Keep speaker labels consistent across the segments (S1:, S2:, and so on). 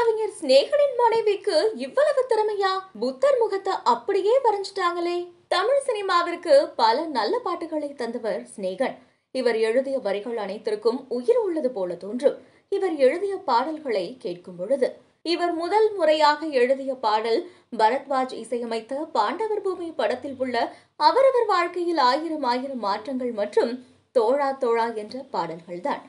S1: கவிஞர் சிநேகனின் மனைவிக்கு இவ்வளவு திறமையா புத்தர் முகத்தை அப்படியே வரைஞ்சிட்டாங்களே தமிழ் சினிமாவிற்கு பல நல்ல பாட்டுகளை தந்தவர் சிநேகன் இவர் எழுதிய வரிகள் அனைத்திற்கும் உயிர் உள்ளது போல தோன்றும் இவர் எழுதிய பாடல்களை கேட்கும் பொழுது இவர் முதல் முறையாக எழுதிய பாடல் பரத்வாஜ் இசையமைத்த பாண்டவர் பூமி படத்தில் உள்ள அவரவர் வாழ்க்கையில் ஆயிரம் ஆயிரம் மாற்றங்கள் மற்றும் தோழா தோழா என்ற பாடல்கள்தான்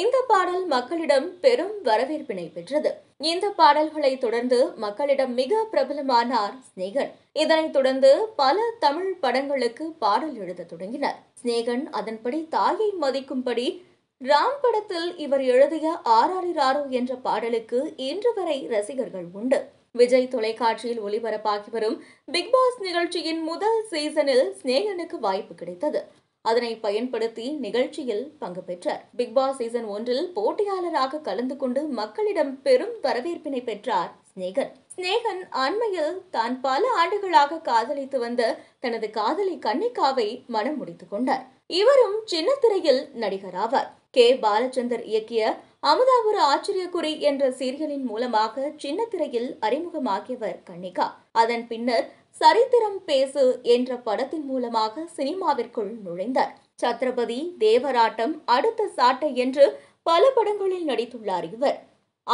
S1: இந்த பாடல் மக்களிடம் பெரும் வரவேற்பினை பெற்றது இந்த பாடல்களை தொடர்ந்து மக்களிடம் மிக பிரபலமானார் ஸ்னேகன் இதனைத் தொடர்ந்து பல தமிழ் படங்களுக்கு பாடல் எழுத தொடங்கினார் ஸ்னேகன் அதன்படி தாயை மதிக்கும்படி ராம் படத்தில் இவர் எழுதிய ஆராரி ராரோ என்ற பாடலுக்கு இன்று வரை ரசிகர்கள் உண்டு விஜய் தொலைக்காட்சியில் ஒளிபரப்பாகி வரும் பிக் பாஸ் நிகழ்ச்சியின் முதல் சீசனில் ஸ்னேகனுக்கு வாய்ப்பு கிடைத்தது அதனை பயன்படுத்தி நிகழ்ச்சியில் பங்கு பெற்றார் பிக்பாஸ் சீசன் ஒன்றில் போட்டியாளராக கலந்து கொண்டு மக்களிடம் பெரும் வரவேற்பினை பெற்றார் ஸ்நேகன் ஸ்நேகன் அண்மையில் தான் பல ஆண்டுகளாக காதலித்து வந்த தனது காதலி கன்னிகாவை மனம் முடித்து கொண்டார் இவரும் சின்ன திரையில் நடிகர் ஆவார் கே பாலச்சந்தர் இயக்கிய அமுதாபுர ஆச்சரியக்குறி என்ற சீரியலின் மூலமாக சின்ன திரையில் அறிமுகமாகியவர் கன்னிகா அதன் பின்னர் சரித்திரம் பேசு என்ற படத்தின் மூலமாக சினிமாவிற்குள் நுழைந்தார் சத்ரபதி தேவராட்டம் அடுத்த சாட்டை என்று பல படங்களில் நடித்துள்ளார் இவர்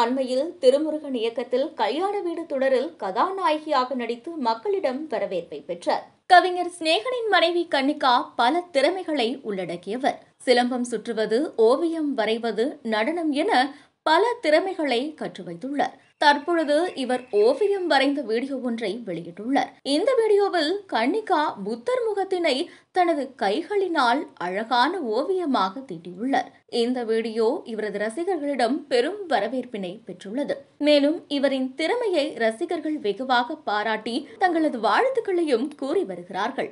S1: அண்மையில் திருமுருகன் இயக்கத்தில் கல்யாண வீடு தொடரில் கதாநாயகியாக நடித்து மக்களிடம் வரவேற்பை பெற்றார் கவிஞர் சிநேகனின் மனைவி கன்னிகா பல திறமைகளை உள்ளடக்கியவர் சிலம்பம் சுற்றுவது ஓவியம் வரைவது நடனம் என பல திறமைகளை கற்று வைத்துள்ளார் தற்பொழுது இவர் ஓவியம் வரைந்த வீடியோ ஒன்றை வெளியிட்டுள்ளார் இந்த வீடியோவில் கன்னிகா புத்தர் முகத்தினை தனது கைகளினால் அழகான ஓவியமாக தீட்டியுள்ளார் இந்த வீடியோ இவரது ரசிகர்களிடம் பெரும் வரவேற்பினை பெற்றுள்ளது மேலும் இவரின் திறமையை ரசிகர்கள் வெகுவாக பாராட்டி தங்களது வாழ்த்துக்களையும் கூறி வருகிறார்கள்